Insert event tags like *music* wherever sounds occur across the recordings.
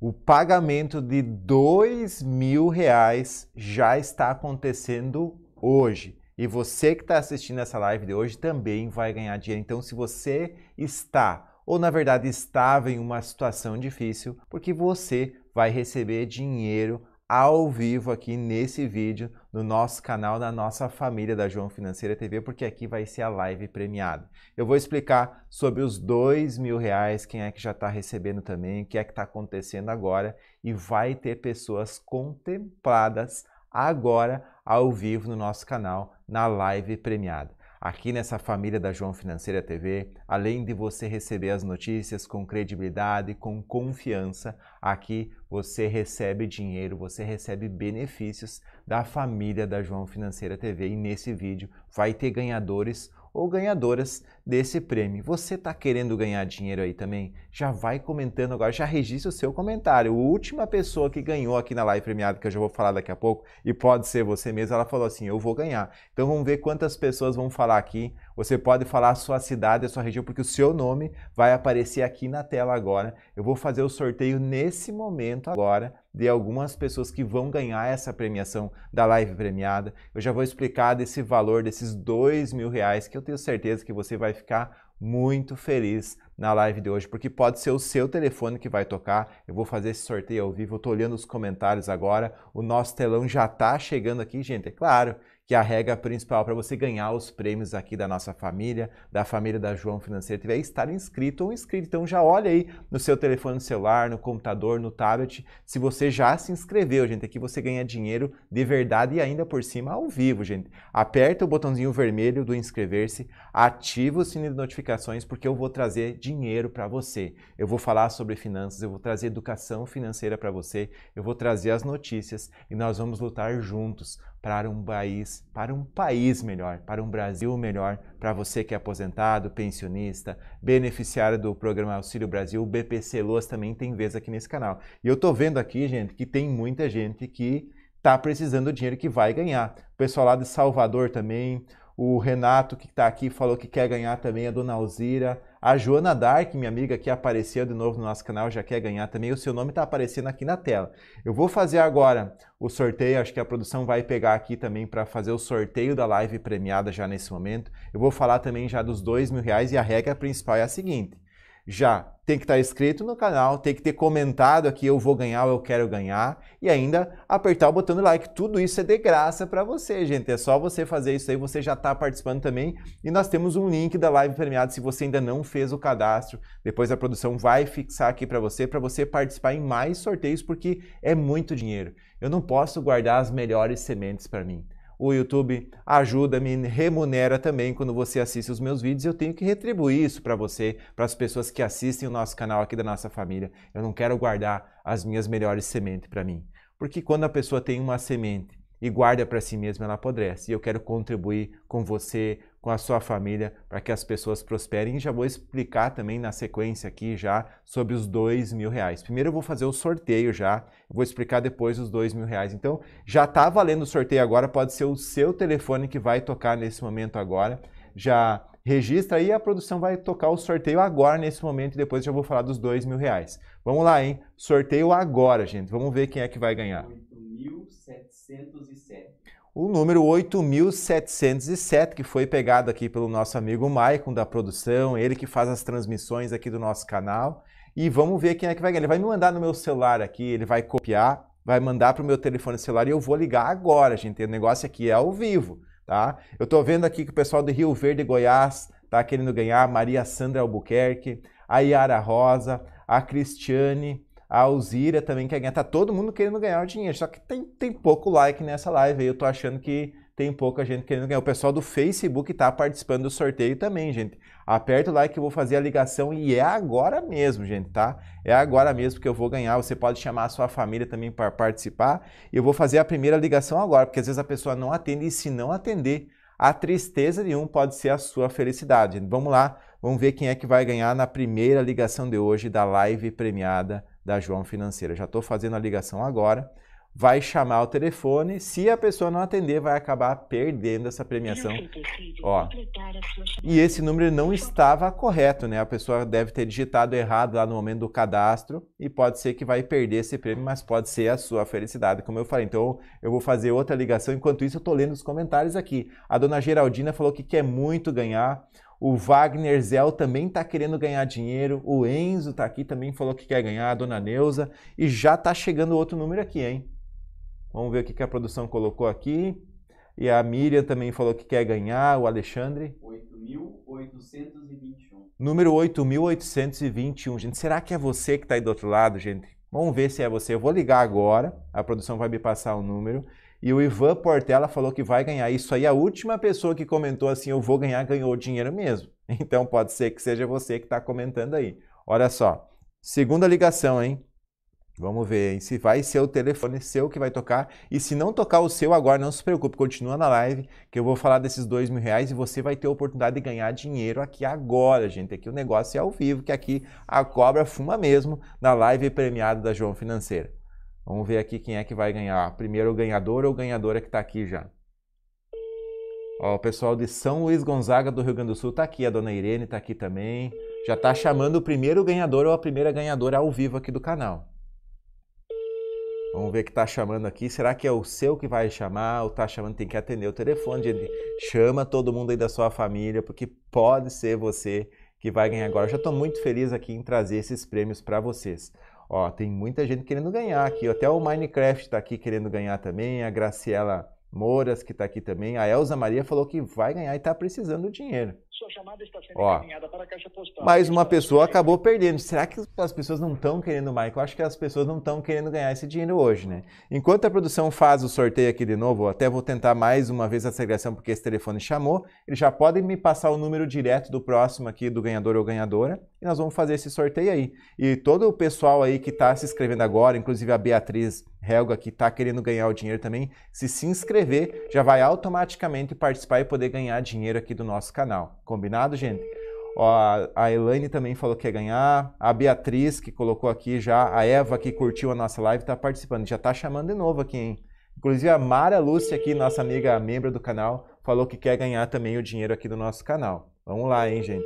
O pagamento de dois mil reais já está acontecendo hoje. E você que está assistindo essa live de hoje também vai ganhar dinheiro. Então, se você está, ou na verdade estava em uma situação difícil, porque você vai receber dinheiro ao vivo aqui nesse vídeo no nosso canal, na nossa família da João Financeira TV, porque aqui vai ser a live premiada. Eu vou explicar sobre os dois mil reais, quem é que já está recebendo também, o que é que está acontecendo agora e vai ter pessoas contempladas agora ao vivo no nosso canal na live premiada aqui nessa família da João Financeira TV, além de você receber as notícias com credibilidade, com confiança, aqui você recebe dinheiro, você recebe benefícios da família da João Financeira TV e nesse vídeo vai ter ganhadores ou ganhadoras desse prêmio. Você está querendo ganhar dinheiro aí também? Já vai comentando agora, já registra o seu comentário. A última pessoa que ganhou aqui na live premiada, que eu já vou falar daqui a pouco, e pode ser você mesmo, ela falou assim: eu vou ganhar. Então vamos ver quantas pessoas vão falar aqui. Você pode falar a sua cidade, a sua região, porque o seu nome vai aparecer aqui na tela agora. Eu vou fazer o sorteio nesse momento agora de algumas pessoas que vão ganhar essa premiação da live premiada. Eu já vou explicar desse valor, desses dois mil reais, que eu tenho certeza que você vai ficar muito feliz na live de hoje, porque pode ser o seu telefone que vai tocar. Eu vou fazer esse sorteio ao vivo, eu tô olhando os comentários agora. O nosso telão já tá chegando aqui, gente. É claro que a regra principal para você ganhar os prêmios aqui da nossa família, da família da João Financeira tiver estar inscrito ou inscrito. Então já olha aí no seu telefone celular, no computador, no tablet, se você já se inscreveu, gente. Aqui é você ganha dinheiro de verdade e ainda por cima ao vivo, gente. Aperta o botãozinho vermelho do inscrever-se, ativa o sininho de notificações, porque eu vou trazer dinheiro para você. Eu vou falar sobre finanças, eu vou trazer educação financeira para você, eu vou trazer as notícias e nós vamos lutar juntos para um país, para um país melhor, para um Brasil melhor, para você que é aposentado, pensionista, beneficiário do programa Auxílio Brasil, o BPC Luas também tem vez aqui nesse canal. E eu tô vendo aqui, gente, que tem muita gente que tá precisando do dinheiro que vai ganhar. O pessoal lá de Salvador também, o Renato, que está aqui, falou que quer ganhar também, a Dona Alzira. A Joana Dark, minha amiga, que apareceu de novo no nosso canal, já quer ganhar também. O seu nome está aparecendo aqui na tela. Eu vou fazer agora o sorteio, acho que a produção vai pegar aqui também para fazer o sorteio da live premiada já nesse momento. Eu vou falar também já dos dois mil reais e a regra principal é a seguinte já tem que tá estar inscrito no canal, tem que ter comentado aqui eu vou ganhar ou eu quero ganhar e ainda apertar o botão do like. Tudo isso é de graça para você, gente. É só você fazer isso aí, você já está participando também. E nós temos um link da live premiada se você ainda não fez o cadastro. Depois a produção vai fixar aqui para você para você participar em mais sorteios porque é muito dinheiro. Eu não posso guardar as melhores sementes para mim o YouTube ajuda, me remunera também quando você assiste os meus vídeos. Eu tenho que retribuir isso para você, para as pessoas que assistem o nosso canal aqui da nossa família. Eu não quero guardar as minhas melhores sementes para mim. Porque quando a pessoa tem uma semente e guarda para si mesmo, ela apodrece. E eu quero contribuir com você, com a sua família, para que as pessoas prosperem. E já vou explicar também na sequência aqui já sobre os dois mil reais. Primeiro eu vou fazer o sorteio já, vou explicar depois os dois mil reais. Então já está valendo o sorteio agora, pode ser o seu telefone que vai tocar nesse momento agora. Já registra aí, a produção vai tocar o sorteio agora nesse momento e depois já vou falar dos dois mil reais. Vamos lá, hein? Sorteio agora, gente. Vamos ver quem é que vai ganhar. 8.700. O número 8.707, que foi pegado aqui pelo nosso amigo Maicon da produção, ele que faz as transmissões aqui do nosso canal. E vamos ver quem é que vai ganhar. Ele vai me mandar no meu celular aqui, ele vai copiar, vai mandar para o meu telefone celular e eu vou ligar agora, gente. O negócio aqui é ao vivo, tá? Eu estou vendo aqui que o pessoal do Rio Verde, Goiás, tá querendo ganhar. Maria Sandra Albuquerque, a Yara Rosa, a Cristiane, a Alzira também quer ganhar. Tá todo mundo querendo ganhar o dinheiro. Só que tem, tem pouco like nessa live aí. Eu tô achando que tem pouca gente querendo ganhar. O pessoal do Facebook tá participando do sorteio também, gente. Aperta o like eu vou fazer a ligação e é agora mesmo, gente, tá? É agora mesmo que eu vou ganhar. Você pode chamar a sua família também para participar. E eu vou fazer a primeira ligação agora, porque às vezes a pessoa não atende e se não atender, a tristeza de um pode ser a sua felicidade. Vamos lá, vamos ver quem é que vai ganhar na primeira ligação de hoje da live premiada da João Financeira. Já estou fazendo a ligação agora. Vai chamar o telefone. Se a pessoa não atender, vai acabar perdendo essa premiação. Ó. E esse número não estava correto, né? A pessoa deve ter digitado errado lá no momento do cadastro e pode ser que vai perder esse prêmio, mas pode ser a sua felicidade, como eu falei. Então eu vou fazer outra ligação. Enquanto isso, eu estou lendo os comentários aqui. A dona Geraldina falou que quer muito ganhar. O Wagner Zell também está querendo ganhar dinheiro. O Enzo está aqui também falou que quer ganhar. A dona Neuza. E já está chegando outro número aqui, hein? Vamos ver o que, a produção colocou aqui. E a Miriam também falou que quer ganhar. O Alexandre. 8.821. Número 8.821. Gente, será que é você que está aí do outro lado, gente? Vamos ver se é você. Eu vou ligar agora. A produção vai me passar o número. E o Ivan Portela falou que vai ganhar. Isso aí, a última pessoa que comentou assim, eu vou ganhar, ganhou dinheiro mesmo. *laughs* Então pode ser que seja você que está comentando aí. Olha só, segunda ligação, hein? Vamos ver hein? se vai ser o telefone seu que vai tocar. E se não tocar o seu agora, não se preocupe, continua na live que eu vou falar desses dois mil reais e você vai ter a oportunidade de ganhar dinheiro aqui agora, gente. Aqui o negócio é ao vivo, que aqui a cobra fuma mesmo na live premiada da João Financeira. Vamos ver aqui quem é que vai ganhar. Primeiro o ganhador ou ganhadora que está aqui já. Ó, o pessoal de São Luís Gonzaga do Rio Grande do Sul está aqui, a dona Irene está aqui também. Já está chamando o primeiro ganhador ou a primeira ganhadora ao vivo aqui do canal. Vamos ver que está chamando aqui. Será que é o seu que vai chamar ou está chamando? Tem que atender o telefone. Gente. Chama todo mundo aí da sua família, porque pode ser você que vai ganhar agora. Eu já estou muito feliz aqui em trazer esses prêmios para vocês. Ó, tem muita gente querendo ganhar aqui. Até o Minecraft está aqui querendo ganhar também. A Graciela Moras, que está aqui também. A Elza Maria falou que vai ganhar e está precisando do dinheiro. Sua chamada está sendo Ó, encaminhada para a caixa postal. Mas uma pessoa acabou perdendo. Será que as pessoas não estão querendo, Michael? Eu acho que as pessoas não estão querendo ganhar esse dinheiro hoje, né? Enquanto a produção faz o sorteio aqui de novo, até vou tentar mais uma vez a segregação, porque esse telefone chamou. Eles já podem me passar o número direto do próximo aqui, do ganhador ou ganhadora, e nós vamos fazer esse sorteio aí. E todo o pessoal aí que está se inscrevendo agora, inclusive a Beatriz Helga, que está querendo ganhar o dinheiro também, se se inscrever, já vai automaticamente participar e poder ganhar dinheiro aqui do nosso canal. Combinado, gente? Ó, a Elaine também falou que ia ganhar. A Beatriz, que colocou aqui já. A Eva, que curtiu a nossa live, está participando. Já está chamando de novo aqui, hein? Inclusive a Mara Lúcia aqui, nossa amiga, membro do canal, falou que quer ganhar também o dinheiro aqui do nosso canal. Vamos lá, hein, gente?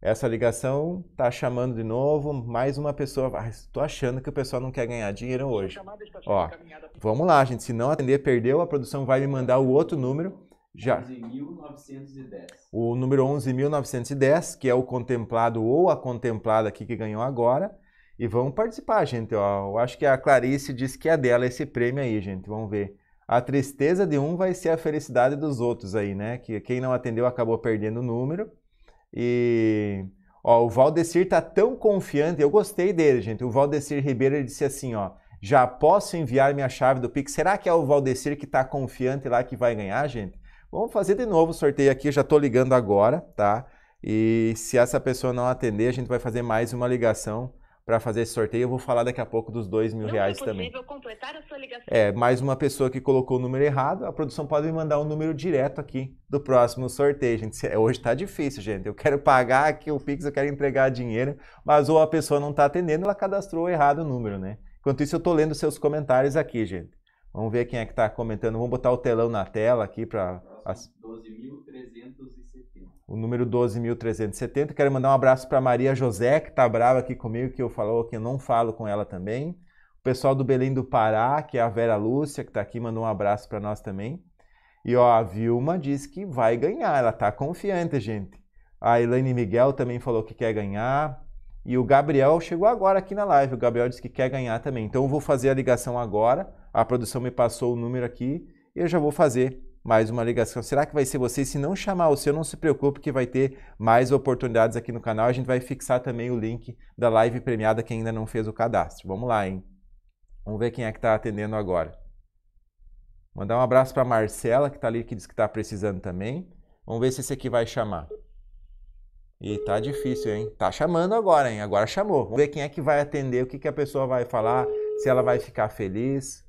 Essa ligação tá chamando de novo, mais uma pessoa. Ah, estou achando que o pessoal não quer ganhar dinheiro hoje. Ó, vamos lá, gente. Se não atender, perdeu, a produção vai me mandar o outro número já. 11.910. O número 11.910, que é o contemplado ou a contemplada aqui que ganhou agora. E vamos participar, gente. Ó, eu acho que a Clarice disse que é dela esse prêmio aí, gente. Vamos ver. A tristeza de um vai ser a felicidade dos outros aí, né? Que quem não atendeu acabou perdendo o número. E ó, o Valdecir tá tão confiante, eu gostei dele, gente. O Valdecir Ribeiro disse assim, ó: "Já posso enviar minha chave do Pix". Será que é o Valdecir que tá confiante lá que vai ganhar, gente? Vamos fazer de novo o sorteio aqui, já estou ligando agora, tá? E se essa pessoa não atender, a gente vai fazer mais uma ligação para fazer esse sorteio. Eu vou falar daqui a pouco dos dois mil não reais é também. completar a sua ligação. É, mais uma pessoa que colocou o número errado, a produção pode me mandar o um número direto aqui do próximo sorteio, gente. Hoje está difícil, gente. Eu quero pagar aqui o Pix, eu quero entregar dinheiro, mas ou a pessoa não está atendendo, ela cadastrou errado o número, né? Enquanto isso, eu estou lendo seus comentários aqui, gente. Vamos ver quem é que está comentando. Vamos botar o telão na tela aqui para. As... 12.370. O número 12.370. Quero mandar um abraço para Maria José, que está brava aqui comigo, que eu falou que eu não falo com ela também. O pessoal do Belém do Pará, que é a Vera Lúcia, que está aqui, mandou um abraço para nós também. E ó, a Vilma disse que vai ganhar, ela está confiante, gente. A Elaine Miguel também falou que quer ganhar. E o Gabriel chegou agora aqui na live. O Gabriel disse que quer ganhar também. Então eu vou fazer a ligação agora a produção me passou o número aqui, e eu já vou fazer mais uma ligação. Será que vai ser você? Se não chamar o seu, não se preocupe que vai ter mais oportunidades aqui no canal. A gente vai fixar também o link da live premiada que ainda não fez o cadastro. Vamos lá, hein? Vamos ver quem é que está atendendo agora. Mandar um abraço para Marcela, que está ali, que diz que está precisando também. Vamos ver se esse aqui vai chamar. E tá difícil, hein? Tá chamando agora, hein? Agora chamou. Vamos ver quem é que vai atender, o que, que a pessoa vai falar, se ela vai ficar feliz.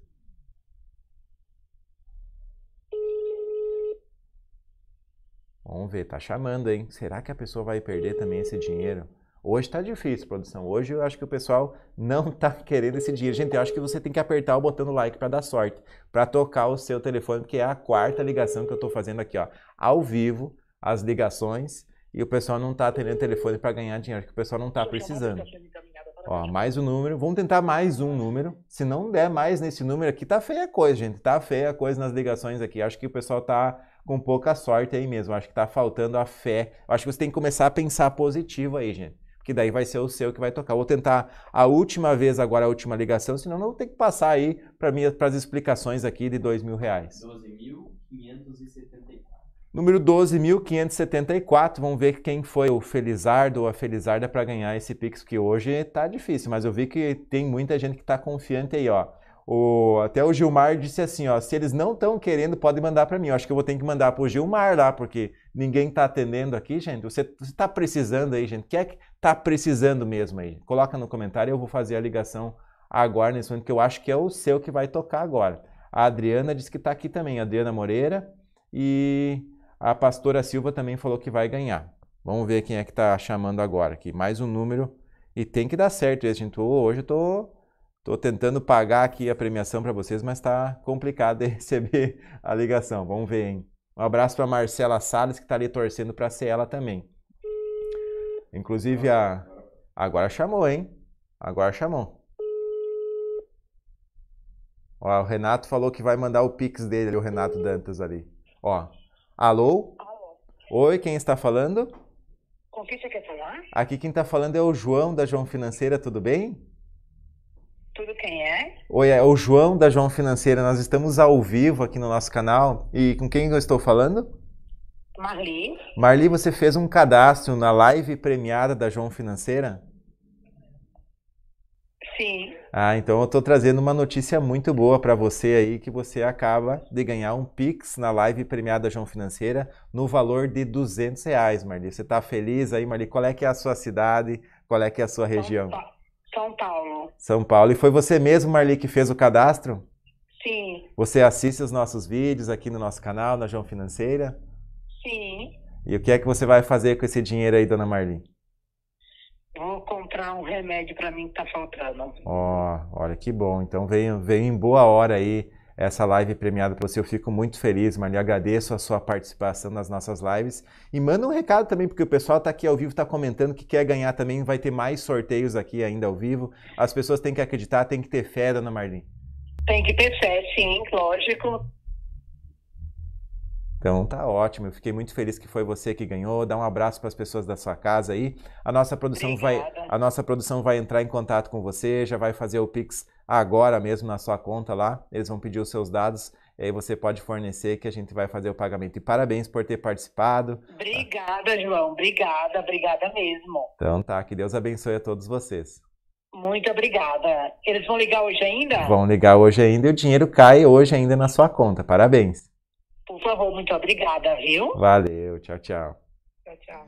Vamos ver, tá chamando, hein? Será que a pessoa vai perder também esse dinheiro? Hoje está difícil, produção. Hoje eu acho que o pessoal não está *laughs* querendo esse dinheiro. Gente, eu acho que você tem que apertar o botão do like para dar sorte, para tocar o seu telefone, porque é a quarta ligação que eu estou fazendo aqui, ó, ao vivo, as ligações, e o pessoal não está atendendo o telefone para ganhar dinheiro, que o pessoal não está precisando. Ó, mais um número. Vamos tentar mais um número. Se não der mais nesse número aqui, tá feia a coisa, gente. Tá feia a coisa nas ligações aqui. Acho que o pessoal tá com pouca sorte aí mesmo. Acho que tá faltando a fé. Acho que você tem que começar a pensar positivo aí, gente. Porque daí vai ser o seu que vai tocar. Vou tentar a última vez agora, a última ligação, senão eu vou ter que passar aí para as explicações aqui de dois mil reais. 12.574. Número 12.574, vamos ver quem foi o Felizardo ou a Felizarda para ganhar esse Pix, que hoje está difícil, mas eu vi que tem muita gente que está confiante aí, ó. O, até o Gilmar disse assim, ó, se eles não estão querendo, pode mandar para mim. Eu acho que eu vou ter que mandar para o Gilmar lá, porque ninguém está atendendo aqui, gente. Você está precisando aí, gente. Quem é que está precisando mesmo aí? Coloca no comentário, eu vou fazer a ligação agora nesse momento, que eu acho que é o seu que vai tocar agora. A Adriana disse que está aqui também, a Adriana Moreira. E a pastora Silva também falou que vai ganhar. Vamos ver quem é que está chamando agora aqui. Mais um número. E tem que dar certo esse, gente. Hoje eu tô, tô tentando pagar aqui a premiação para vocês, mas está complicado *laughs* de receber a ligação. Vamos ver, hein? Um abraço para Marcela Salles, que está ali torcendo para ser ela também. Inclusive, a... agora chamou, hein? Agora chamou. Ó, o Renato falou que vai mandar o Pix dele, o Renato Dantas ali. Ó, Alô? Alô? Oi, quem está falando? Com quem você quer falar? Aqui quem está falando é o João da João Financeira, tudo bem? Tudo quem é? Oi, é o João da João Financeira. Nós estamos ao vivo aqui no nosso canal. E com quem eu estou falando? Marli. Marli, você fez um cadastro na live premiada da João Financeira? Sim. Ah, então eu estou trazendo uma notícia muito boa para você aí, que você acaba de ganhar um Pix na live premiada João Financeira no valor de 200 reais, Marli. Você está feliz aí, Marli? Qual é que é a sua cidade? Qual é que é a sua região? São Paulo. São Paulo. E foi você mesmo, Marli, que fez o cadastro? Sim. Você assiste os nossos vídeos aqui no nosso canal, na João Financeira? Sim. E o que é que você vai fazer com esse dinheiro aí, dona Marli? Vou encontrar um remédio para mim que tá faltando. Ó, oh, olha que bom. Então vem, vem em boa hora aí essa live premiada para você. Eu fico muito feliz, Maria. Agradeço a sua participação nas nossas lives. E manda um recado também, porque o pessoal está aqui ao vivo, está comentando que quer ganhar também. Vai ter mais sorteios aqui ainda ao vivo. As pessoas têm que acreditar, têm que ter fé, dona Marlene. Tem que ter fé, sim, lógico. Então tá ótimo, eu fiquei muito feliz que foi você que ganhou. Dá um abraço para as pessoas da sua casa aí. A nossa produção Obrigada. vai a nossa produção vai entrar em contato com você, já vai fazer o Pix agora mesmo na sua conta lá. Eles vão pedir os seus dados e aí você pode fornecer que a gente vai fazer o pagamento. E parabéns por ter participado. Obrigada, João. Obrigada, obrigada mesmo. Então tá, que Deus abençoe a todos vocês. Muito obrigada. Eles vão ligar hoje ainda? Vão ligar hoje ainda e o dinheiro cai hoje ainda na sua conta. Parabéns. Por favor, muito obrigada, viu? Valeu, tchau, tchau. Tchau, tchau.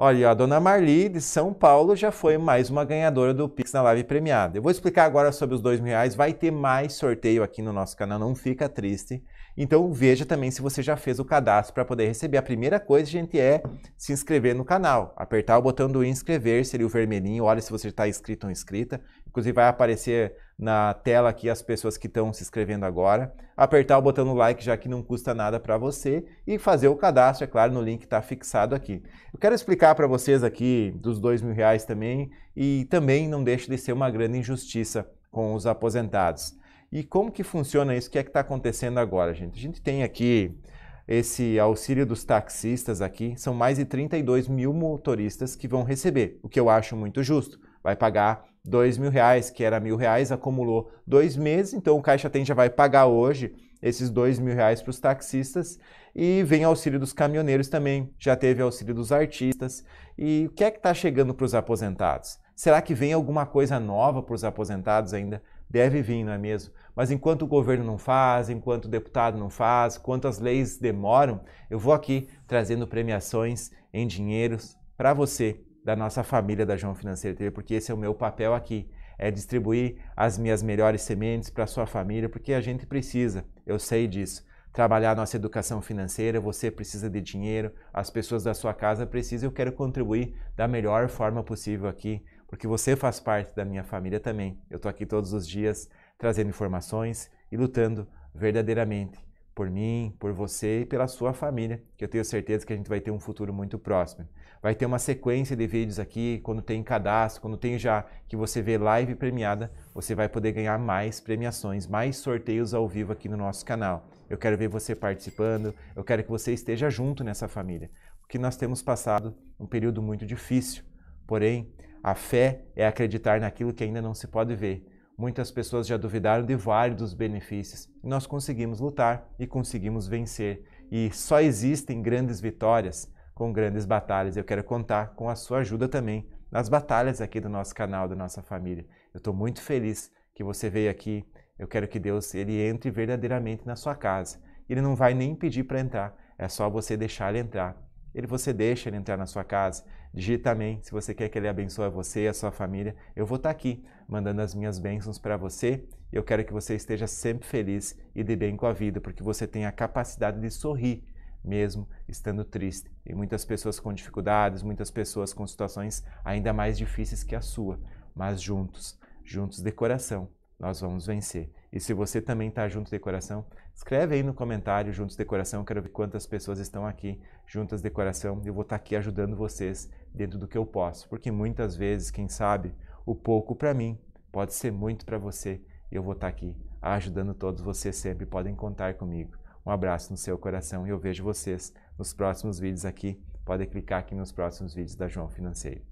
Olha, a dona Marli de São Paulo já foi mais uma ganhadora do Pix na live premiada. Eu vou explicar agora sobre os dois mil reais. Vai ter mais sorteio aqui no nosso canal, não fica triste. Então veja também se você já fez o cadastro para poder receber. A primeira coisa, gente, é se inscrever no canal. Apertar o botão do inscrever seria o vermelhinho. Olha se você está inscrito ou inscrita. Inclusive vai aparecer na tela aqui as pessoas que estão se inscrevendo agora. Apertar o botão no like, já que não custa nada para você. E fazer o cadastro, é claro, no link que está fixado aqui. Eu quero explicar para vocês aqui dos dois mil reais também. E também não deixe de ser uma grande injustiça com os aposentados. E como que funciona isso? O que é que está acontecendo agora, gente? A gente tem aqui esse auxílio dos taxistas aqui. São mais de 32 mil motoristas que vão receber, o que eu acho muito justo. Vai pagar dois mil reais, que era mil reais, acumulou dois meses, então o Caixa Tem já vai pagar hoje esses dois mil reais para os taxistas e vem auxílio dos caminhoneiros também, já teve auxílio dos artistas. E o que é que está chegando para os aposentados? Será que vem alguma coisa nova para os aposentados ainda? Deve vir, não é mesmo? Mas enquanto o governo não faz, enquanto o deputado não faz, enquanto as leis demoram, eu vou aqui trazendo premiações em dinheiros para você da nossa família da João Financeiro TV, porque esse é o meu papel aqui, é distribuir as minhas melhores sementes para sua família, porque a gente precisa, eu sei disso. Trabalhar a nossa educação financeira, você precisa de dinheiro, as pessoas da sua casa precisam, eu quero contribuir da melhor forma possível aqui, porque você faz parte da minha família também. Eu estou aqui todos os dias trazendo informações e lutando verdadeiramente por mim, por você e pela sua família, que eu tenho certeza que a gente vai ter um futuro muito próximo. Vai ter uma sequência de vídeos aqui, quando tem cadastro, quando tem já que você vê live premiada, você vai poder ganhar mais premiações, mais sorteios ao vivo aqui no nosso canal. Eu quero ver você participando, eu quero que você esteja junto nessa família, porque nós temos passado um período muito difícil. Porém, a fé é acreditar naquilo que ainda não se pode ver. Muitas pessoas já duvidaram de vários benefícios e nós conseguimos lutar e conseguimos vencer. E só existem grandes vitórias com grandes batalhas. Eu quero contar com a sua ajuda também nas batalhas aqui do nosso canal, da nossa família. Eu estou muito feliz que você veio aqui. Eu quero que Deus ele entre verdadeiramente na sua casa. Ele não vai nem pedir para entrar, é só você deixar ele entrar. Ele você deixa ele entrar na sua casa. Digita amém se você quer que ele abençoe você e a sua família. Eu vou estar tá aqui mandando as minhas bênçãos para você. Eu quero que você esteja sempre feliz e de bem com a vida, porque você tem a capacidade de sorrir mesmo estando triste. E muitas pessoas com dificuldades, muitas pessoas com situações ainda mais difíceis que a sua, mas juntos, juntos de coração, nós vamos vencer. E se você também está junto de coração, escreve aí no comentário Juntos de Coração, quero ver quantas pessoas estão aqui juntas de coração. Eu vou estar tá aqui ajudando vocês dentro do que eu posso, porque muitas vezes, quem sabe, o pouco para mim pode ser muito para você. E eu vou estar tá aqui ajudando todos vocês sempre, podem contar comigo. Um abraço no seu coração e eu vejo vocês nos próximos vídeos aqui. Podem clicar aqui nos próximos vídeos da João Financeiro.